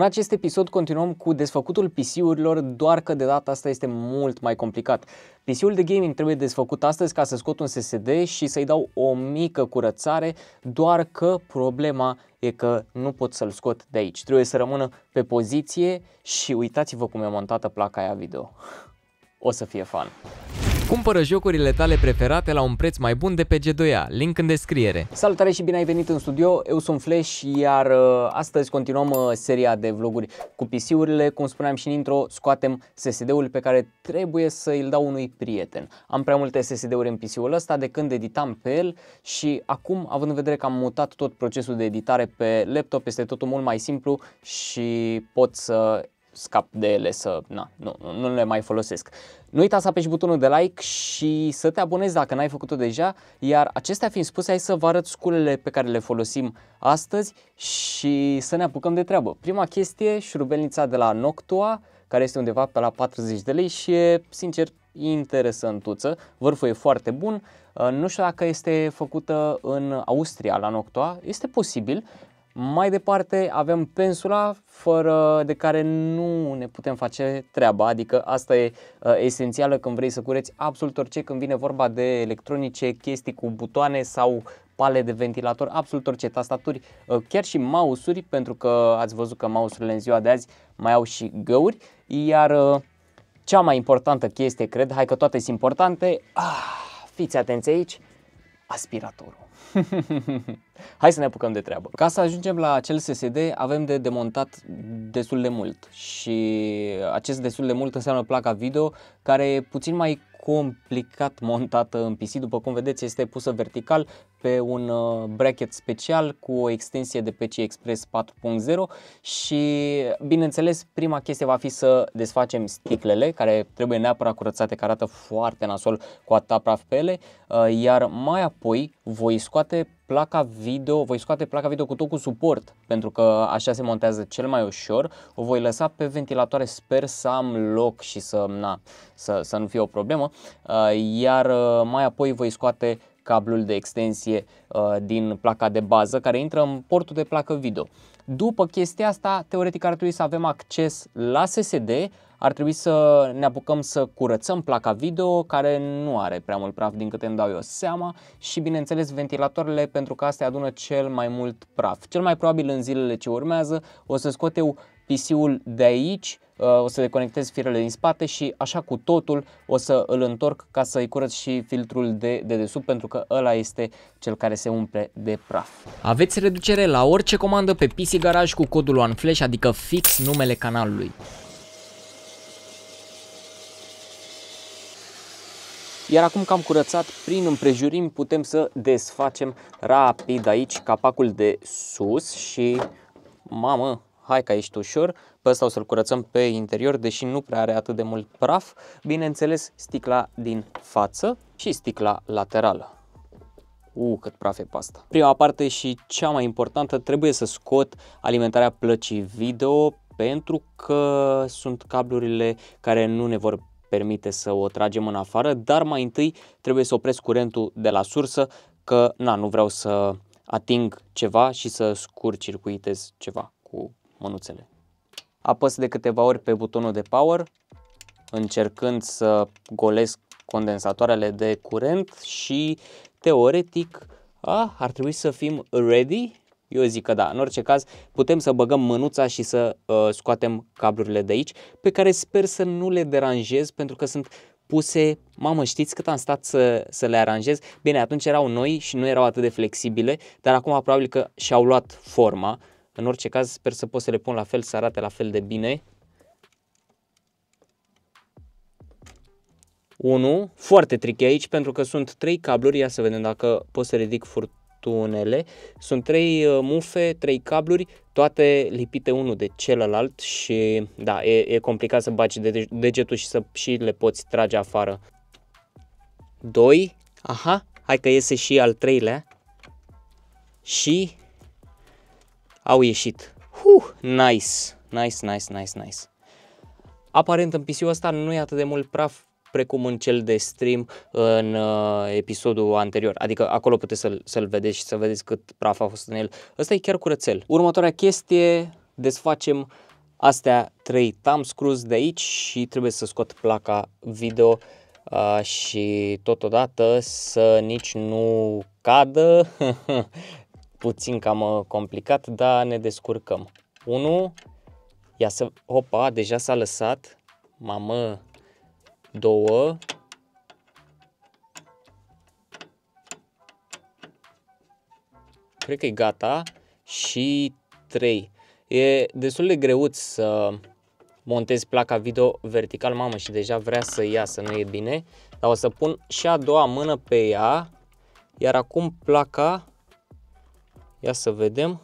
În acest episod continuăm cu desfăcutul PC-urilor, doar că de data asta este mult mai complicat. PC-ul de gaming trebuie desfăcut astăzi ca să scot un SSD și să-i dau o mică curățare, doar că problema e că nu pot să-l scot de aici. Trebuie să rămână pe poziție și uitați-vă cum e montată placa aia video. O să fie fan! Cumpără jocurile tale preferate la un preț mai bun de pe G2A, link în descriere. Salutare și bine ai venit în studio, eu sunt Flash, iar uh, astăzi continuăm uh, seria de vloguri cu PC-urile. Cum spuneam și în intro, scoatem SSD-ul pe care trebuie să îl dau unui prieten. Am prea multe SSD-uri în PC-ul ăsta de când editam pe el și acum, având în vedere că am mutat tot procesul de editare pe laptop, este totul mult mai simplu și pot să scap de ele, să, na, nu, nu le mai folosesc. Nu uita să apeși butonul de like și să te abonezi dacă n-ai făcut-o deja, iar acestea fiind spuse, hai să vă arăt sculele pe care le folosim astăzi și să ne apucăm de treabă. Prima chestie, șurubelnița de la Noctua, care este undeva pe la 40 de lei și e, sincer, interesantuță. Vârful e foarte bun. Uh, nu știu dacă este făcută în Austria, la Noctua, este posibil, mai departe avem pensula fără de care nu ne putem face treaba, adică asta e uh, esențială când vrei să cureți absolut orice când vine vorba de electronice, chestii cu butoane sau pale de ventilator, absolut orice, tastaturi, uh, chiar și mouse-uri, pentru că ați văzut că mouse-urile în ziua de azi mai au și găuri, iar uh, cea mai importantă chestie, cred, hai că toate sunt importante, ah, fiți atenți aici, aspiratorul. Hai să ne apucăm de treabă. Ca să ajungem la acel SSD avem de demontat destul de mult și acest destul de mult înseamnă placa video care e puțin mai complicat montată în PC. După cum vedeți, este pusă vertical pe un uh, bracket special cu o extensie de PCI Express 4.0 și, bineînțeles, prima chestie va fi să desfacem sticlele, care trebuie neapărat curățate, care arată foarte nasol cu atâta praf pe ele, uh, iar mai apoi voi scoate placa video, voi scoate placa video cu tot cu suport, pentru că așa se montează cel mai ușor. O voi lăsa pe ventilatoare, sper să am loc și să, na, să, să nu fie o problemă. Uh, iar uh, mai apoi voi scoate cablul de extensie uh, din placa de bază care intră în portul de placă video. După chestia asta, teoretic ar trebui să avem acces la SSD, ar trebui să ne apucăm să curățăm placa video care nu are prea mult praf din câte îmi dau eu seama și bineînțeles ventilatoarele pentru că astea adună cel mai mult praf. Cel mai probabil în zilele ce urmează o să scot eu PC-ul de aici, uh, o să deconectez firele din spate și așa cu totul o să îl întorc ca să-i curăț și filtrul de dedesubt pentru că ăla este cel care se umple de praf. Aveți reducere la orice comandă pe PC Garage cu codul OneFlash, adică fix numele canalului. Iar acum că am curățat prin împrejurim, putem să desfacem rapid aici capacul de sus și, mamă, hai că ești ușor, pe ăsta o să-l curățăm pe interior, deși nu prea are atât de mult praf, bineînțeles sticla din față și sticla laterală. U, uh, cât praf e pasta. Prima parte și cea mai importantă, trebuie să scot alimentarea plăcii video pentru că sunt cablurile care nu ne vor permite să o tragem în afară, dar mai întâi trebuie să opresc curentul de la sursă, că na, nu vreau să ating ceva și să scurt circuitez ceva cu mânuțele. Apăs de câteva ori pe butonul de power, încercând să golesc condensatoarele de curent și teoretic a, ar trebui să fim ready? Eu zic că da, în orice caz putem să băgăm mânuța și să uh, scoatem cablurile de aici, pe care sper să nu le deranjez pentru că sunt puse, mamă știți cât am stat să, să le aranjez? Bine, atunci erau noi și nu erau atât de flexibile, dar acum probabil că și-au luat forma în orice caz, sper să pot să le pun la fel, să arate la fel de bine. 1. Foarte tricky aici pentru că sunt 3 cabluri, ia să vedem dacă pot să ridic furtunele. Sunt 3 uh, mufe, 3 cabluri, toate lipite unul de celălalt și da, e, e complicat să baci de degetul și să și le poți trage afară. 2. Aha, hai că iese și al treilea. Și au ieșit. Huh, nice, nice, nice, nice, nice. Aparent în PC-ul ăsta nu e atât de mult praf precum în cel de stream în uh, episodul anterior. Adică acolo puteți să-l, să vedeți și să vedeți cât praf a fost în el. Ăsta e chiar curățel. Următoarea chestie, desfacem astea trei screws de aici și trebuie să scot placa video uh, și totodată să nici nu cadă puțin cam uh, complicat, dar ne descurcăm. 1, ia să, opa, deja s-a lăsat, mamă, 2, cred că e gata, și 3. E destul de greu să montez placa video vertical, mamă, și deja vrea să iasă, nu e bine, dar o să pun și a doua mână pe ea, iar acum placa Ia să vedem.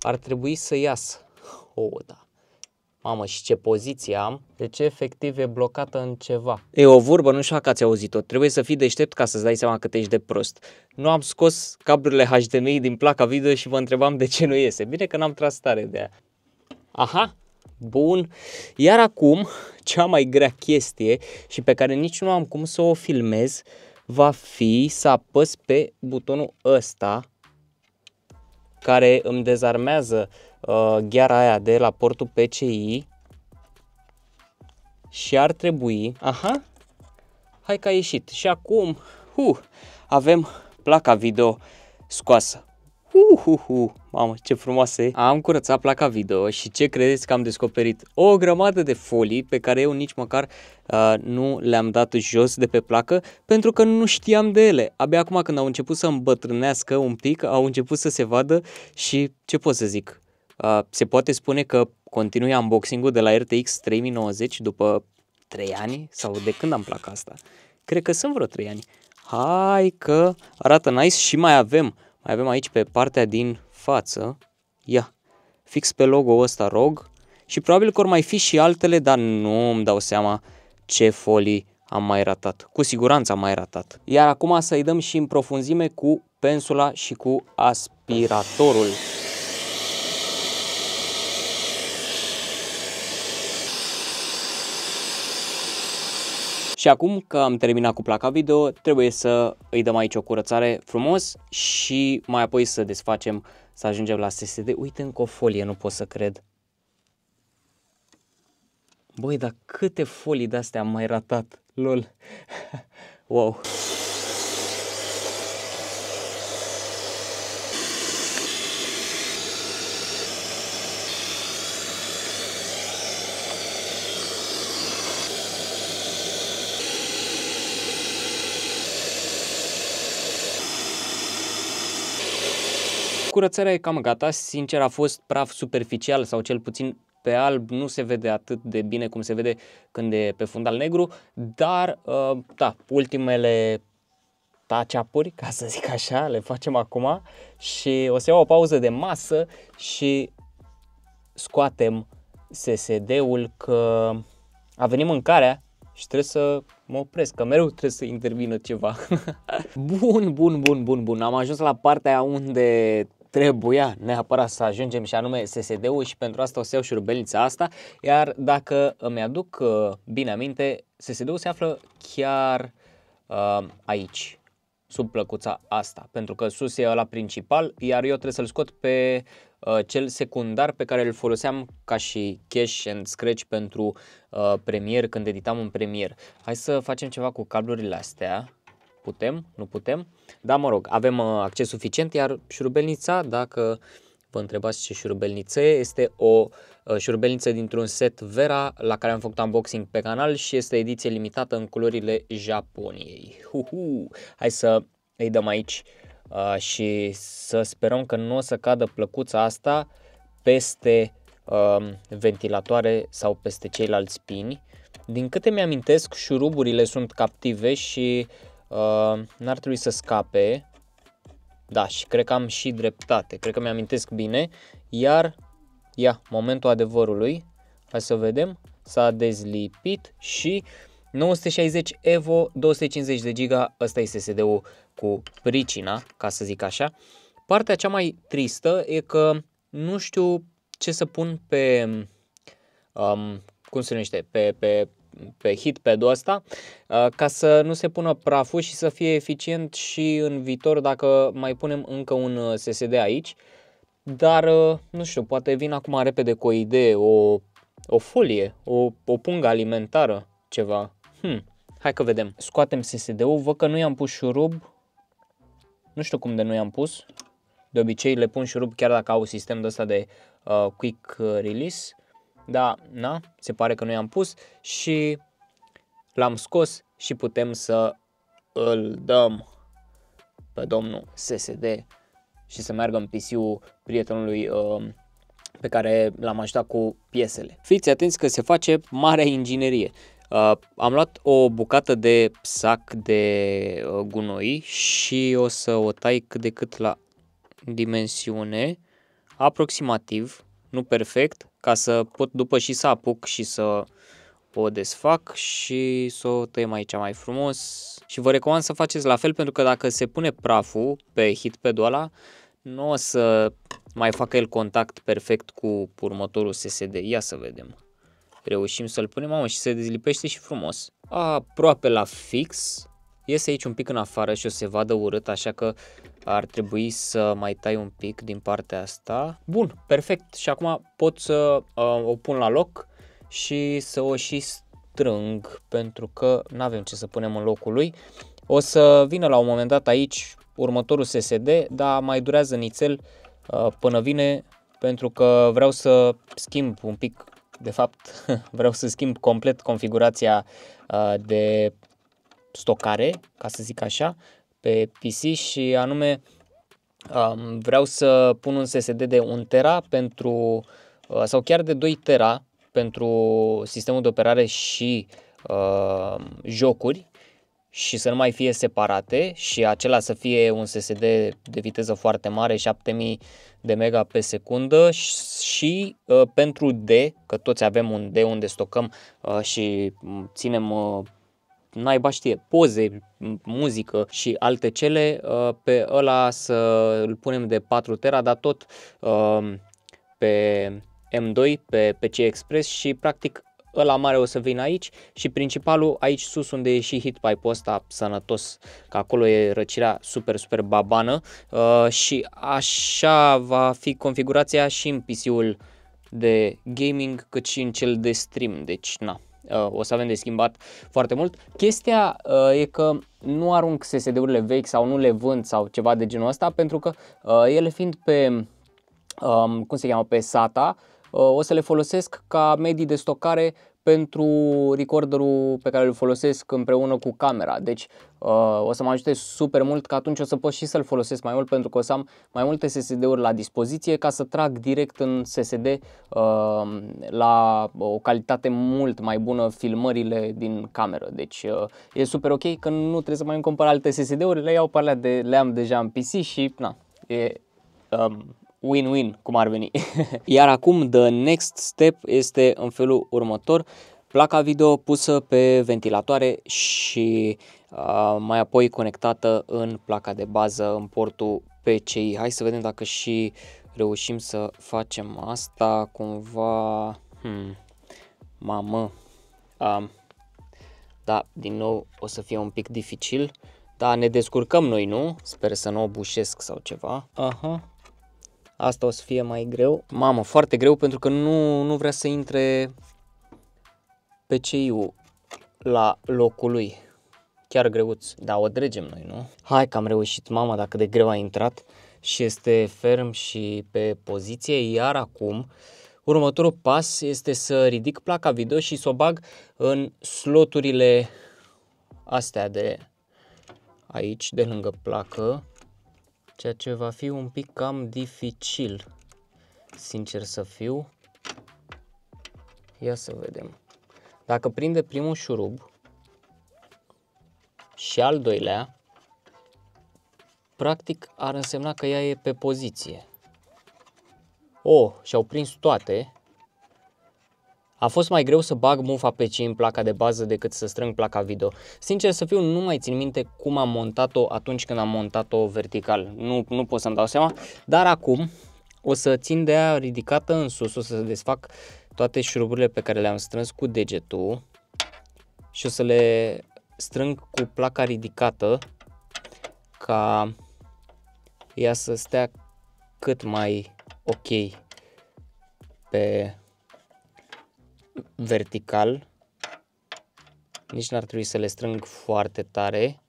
Ar trebui să iasă. O, oh, da. Mamă, și ce poziție am. Deci, efectiv, e blocată în ceva. E o vorbă, nu știu dacă ați auzit-o. Trebuie să fii deștept ca să-ți dai seama cât ești de prost. Nu am scos cablurile HDMI din placa video și vă întrebam de ce nu iese. Bine că n-am tras tare de aia. Aha, bun. Iar acum, cea mai grea chestie și pe care nici nu am cum să o filmez, va fi să apăs pe butonul ăsta care îmi dezarmează uh, gheara aia de la portul PCI și ar trebui, aha, hai că a ieșit și acum uh, avem placa video scoasă. Uhuhu, mamă, ce frumoase! e. Am curățat placa video și ce credeți că am descoperit? O grămadă de folii pe care eu nici măcar uh, nu le-am dat jos de pe placă pentru că nu știam de ele. Abia acum când au început să îmbătrânească un pic, au început să se vadă și ce pot să zic? Uh, se poate spune că continui unboxing-ul de la RTX 3090 după 3 ani sau de când am placa asta? Cred că sunt vreo 3 ani. Hai că arată nice și mai avem mai avem aici pe partea din față, ia, fix pe logo ăsta rog și probabil că or mai fi și altele, dar nu îmi dau seama ce folii am mai ratat. Cu siguranță am mai ratat. Iar acum să-i dăm și în profunzime cu pensula și cu aspiratorul. Și acum că am terminat cu placa video, trebuie să îi dăm aici o curățare frumos și mai apoi să desfacem, să ajungem la SSD. Uite încă o folie, nu pot să cred. Băi, dar câte folii de-astea am mai ratat, lol, wow. Curățarea e cam gata, sincer a fost praf superficial sau cel puțin pe alb nu se vede atât de bine cum se vede când e pe fundal negru, dar uh, da, ultimele taceapuri, ca să zic așa, le facem acum și o să iau o pauză de masă și scoatem SSD-ul că a venit mâncarea și trebuie să mă opresc, că mereu trebuie să intervină ceva. bun, bun, bun, bun, bun. Am ajuns la partea unde trebuia neapărat să ajungem și anume SSD-ul și pentru asta o să iau șurubelița asta, iar dacă îmi aduc uh, bine aminte, SSD-ul se află chiar uh, aici, sub plăcuța asta, pentru că sus e la principal, iar eu trebuie să-l scot pe uh, cel secundar pe care îl foloseam ca și cash and scratch pentru uh, premier când editam un premier. Hai să facem ceva cu cablurile astea putem, nu putem, dar mă rog, avem uh, acces suficient, iar șurubelnița, dacă vă întrebați ce șurubelniță e, este o uh, șurubelniță dintr-un set Vera la care am făcut unboxing pe canal și este ediție limitată în culorile Japoniei. Uhu! Hai să îi dăm aici uh, și să sperăm că nu o să cadă plăcuța asta peste um, ventilatoare sau peste ceilalți pini. Din câte mi-amintesc, șuruburile sunt captive și uh, Uh, n-ar trebui să scape. Da, și cred că am și dreptate. Cred că mi-amintesc bine. Iar, ia, momentul adevărului. Hai să vedem. S-a dezlipit și 960 EVO, 250 de giga, ăsta e SSD-ul cu pricina, ca să zic așa. Partea cea mai tristă e că nu știu ce să pun pe, um, cum se numește, pe, pe pe hitpad-ul ăsta uh, ca să nu se pună praful și să fie eficient și în viitor dacă mai punem încă un uh, SSD aici. Dar, uh, nu știu, poate vin acum repede cu o idee, o, o folie, o, o pungă alimentară, ceva. Hmm. Hai că vedem. Scoatem SSD-ul, văd că nu i-am pus șurub. Nu știu cum de nu i-am pus. De obicei le pun șurub chiar dacă au sistem de ăsta de uh, quick release dar na, se pare că noi am pus și l-am scos și putem să îl dăm pe domnul SSD și să meargă în PC-ul prietenului uh, pe care l-am ajutat cu piesele. Fiți atenți că se face mare inginerie. Uh, am luat o bucată de sac de uh, gunoi și o să o tai cât de cât la dimensiune, aproximativ, nu perfect, ca să pot după și să apuc și să o desfac și să o tăiem aici mai frumos și vă recomand să faceți la fel pentru că dacă se pune praful pe hit pe ăla, nu o să mai facă el contact perfect cu următorul SSD. Ia să vedem. Reușim să-l punem, mamă, și se dezlipește și frumos. Aproape la fix. Iese aici un pic în afară și o se vadă urât, așa că ar trebui să mai tai un pic din partea asta. Bun, perfect. Și acum pot să uh, o pun la loc și să o și strâng pentru că nu avem ce să punem în locul lui. O să vină la un moment dat aici următorul SSD, dar mai durează nițel uh, până vine pentru că vreau să schimb un pic, de fapt vreau să schimb complet configurația uh, de stocare, ca să zic așa, pe PC și anume um, vreau să pun un SSD de 1 tera pentru uh, sau chiar de 2 tera pentru sistemul de operare și uh, jocuri și să nu mai fie separate și acela să fie un SSD de viteză foarte mare, 7000 de mega pe secundă și uh, pentru D, că toți avem un D unde stocăm uh, și mm, ținem uh, naiba știe, poze, muzică și alte cele, uh, pe ăla să îl punem de 4 tera, dar tot uh, pe M2, pe PC Express și practic ăla mare o să vin aici și principalul aici sus unde e și hitpipe-ul ăsta sănătos, că acolo e răcirea super, super babană uh, și așa va fi configurația și în PC-ul de gaming cât și în cel de stream, deci na. Uh, o să avem de schimbat foarte mult. Chestia uh, e că nu arunc SSD-urile vechi sau nu le vând sau ceva de genul ăsta pentru că uh, ele fiind pe, um, cum se cheamă, pe SATA, o să le folosesc ca medii de stocare pentru recorderul pe care îl folosesc împreună cu camera. Deci uh, o să mă ajute super mult că atunci o să pot și să-l folosesc mai mult pentru că o să am mai multe SSD-uri la dispoziție ca să trag direct în SSD uh, la o calitate mult mai bună filmările din cameră. Deci uh, e super ok că nu trebuie să mai îmi cumpăr alte SSD-uri, le iau pe alea de, le am deja în PC și na, e um, win-win, cum ar veni. Iar acum, the next step este în felul următor. Placa video pusă pe ventilatoare și uh, mai apoi conectată în placa de bază, în portul PCI. Hai să vedem dacă și reușim să facem asta cumva... Hmm, mamă... Uh, da, din nou o să fie un pic dificil. Da, ne descurcăm noi, nu? Sper să nu obușesc sau ceva. Aha, Asta o să fie mai greu. Mamă, foarte greu pentru că nu, nu vrea să intre pe ul la locul lui. Chiar greuț, dar o dregem noi, nu? Hai că am reușit, mama, dacă de greu a intrat și este ferm și pe poziție, iar acum următorul pas este să ridic placa video și să o bag în sloturile astea de aici, de lângă placă, ceea ce va fi un pic cam dificil, sincer să fiu. Ia să vedem. Dacă prinde primul șurub și al doilea, practic ar însemna că ea e pe poziție. O, oh, și-au prins toate, a fost mai greu să bag mufa pe cei în placa de bază decât să strâng placa video. Sincer să fiu, nu mai țin minte cum am montat-o atunci când am montat-o vertical. Nu, nu pot să-mi dau seama, dar acum o să țin de ea ridicată în sus, o să desfac toate șuruburile pe care le-am strâns cu degetul și o să le strâng cu placa ridicată ca ea să stea cât mai ok pe vertical. Nici n-ar trebui să le strâng foarte tare.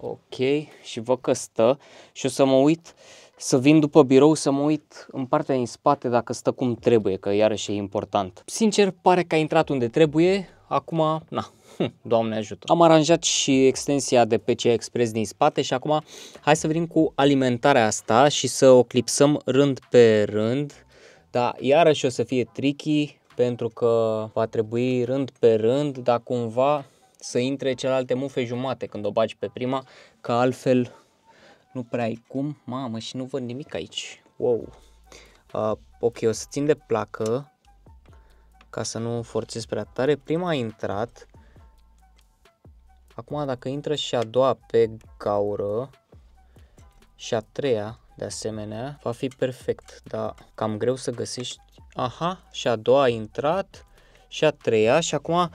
Ok, și vă că stă și o să mă uit, să vin după birou, să mă uit în partea din spate dacă stă cum trebuie, că iarăși e important. Sincer, pare că a intrat unde trebuie, acum, na, hm, Doamne ajută. Am aranjat și extensia de PC Express din spate și acum hai să venim cu alimentarea asta și să o clipsăm rând pe rând. Da, iarăși o să fie tricky, pentru că va trebui rând pe rând, dar cumva să intre celelalte mufe jumate când o bagi pe prima, că altfel nu prea ai cum. Mamă, și nu văd nimic aici. Wow. Uh, ok, o să țin de placă ca să nu forțez prea tare. Prima a intrat. Acum dacă intră și a doua pe gaură și a treia de asemenea, va fi perfect, dar cam greu să găsești aha, și a doua a intrat, și a treia și acum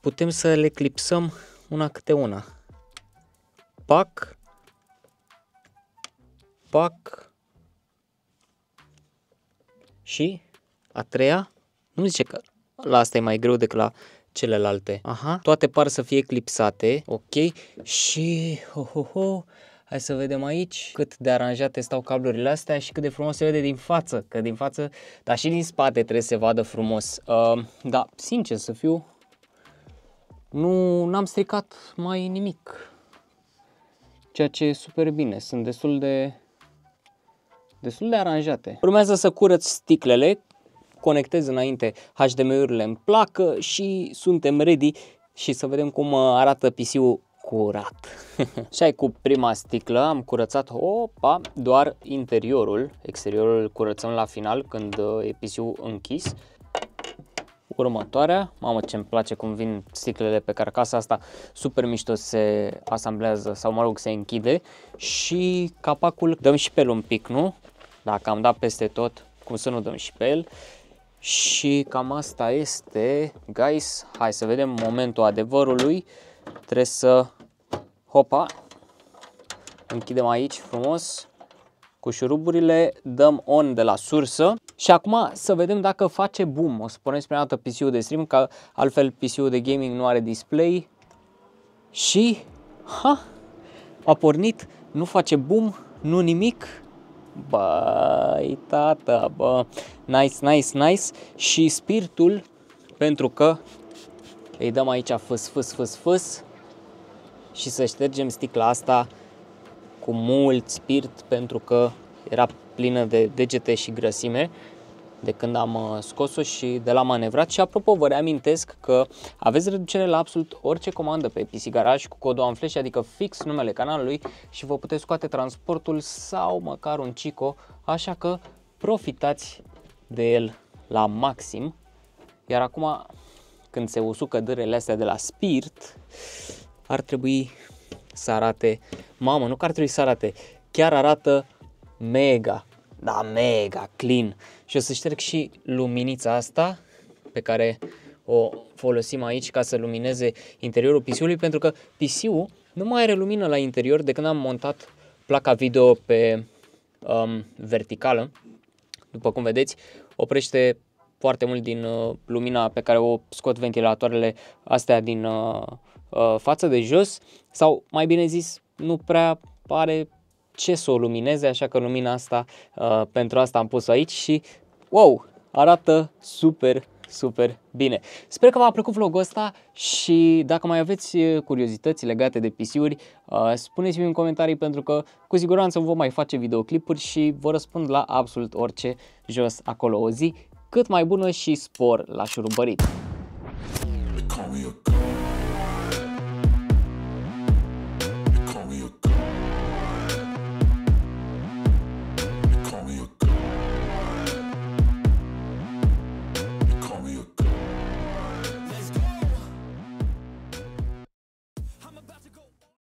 putem să le clipsăm una câte una. Pac, pac și a treia, nu zice că la asta e mai greu decât la celelalte. Aha, toate par să fie clipsate, ok, și ho, ho, ho, Hai să vedem aici cât de aranjate stau cablurile astea și cât de frumos se vede din față, că din față, dar și din spate trebuie să se vadă frumos. Uh, da, sincer să fiu, nu n-am stricat mai nimic, ceea ce e super bine, sunt destul de, destul de aranjate. Urmează să curăț sticlele, conectez înainte HDMI-urile în placă și suntem ready și să vedem cum uh, arată PC-ul curat. și ai cu prima sticlă am curățat, opa, doar interiorul, exteriorul îl curățăm la final când uh, e pisiul închis. Următoarea, mamă ce îmi place cum vin sticlele pe carcasa asta, super mișto se asamblează sau mă rog se închide și capacul dăm și pe el un pic, nu? Dacă am dat peste tot, cum să nu dăm și pe el. Și cam asta este, guys, hai să vedem momentul adevărului. Trebuie să, hopa, închidem aici frumos cu șuruburile, dăm on de la sursă și acum să vedem dacă face boom. O să punem spre dată PC-ul de stream, că altfel PC-ul de gaming nu are display și ha, a pornit, nu face boom, nu nimic. Băi, tata, bă, nice, nice, nice și spiritul pentru că îi dăm aici fâs, fâs, fâs, fâs și să ștergem sticla asta cu mult spirit pentru că era plină de degete și grăsime de când am uh, scos-o și de la manevrat și apropo vă reamintesc că aveți reducere la absolut orice comandă pe PC Garage cu codul ANFLESH, adică fix numele canalului și vă puteți scoate transportul sau măcar un Cico, așa că profitați de el la maxim. Iar acum când se usucă dârele astea de la spirit, ar trebui să arate, mamă, nu că ar trebui să arate, chiar arată mega, da, mega clean. Și o să șterg și luminița asta pe care o folosim aici ca să lumineze interiorul PC-ului, pentru că PC-ul nu mai are lumină la interior de când am montat placa video pe um, verticală. După cum vedeți, oprește foarte mult din uh, lumina pe care o scot ventilatoarele astea din uh, uh, față de jos sau mai bine zis nu prea pare ce să o lumineze, așa că lumina asta, uh, pentru asta am pus aici și wow, arată super, super bine. Sper că v-a plăcut vlogul ăsta și dacă mai aveți uh, curiozități legate de PC-uri, uh, spuneți-mi în comentarii pentru că cu siguranță vă mai face videoclipuri și vă răspund la absolut orice jos acolo o zi cât mai bună și spor la șurubărit.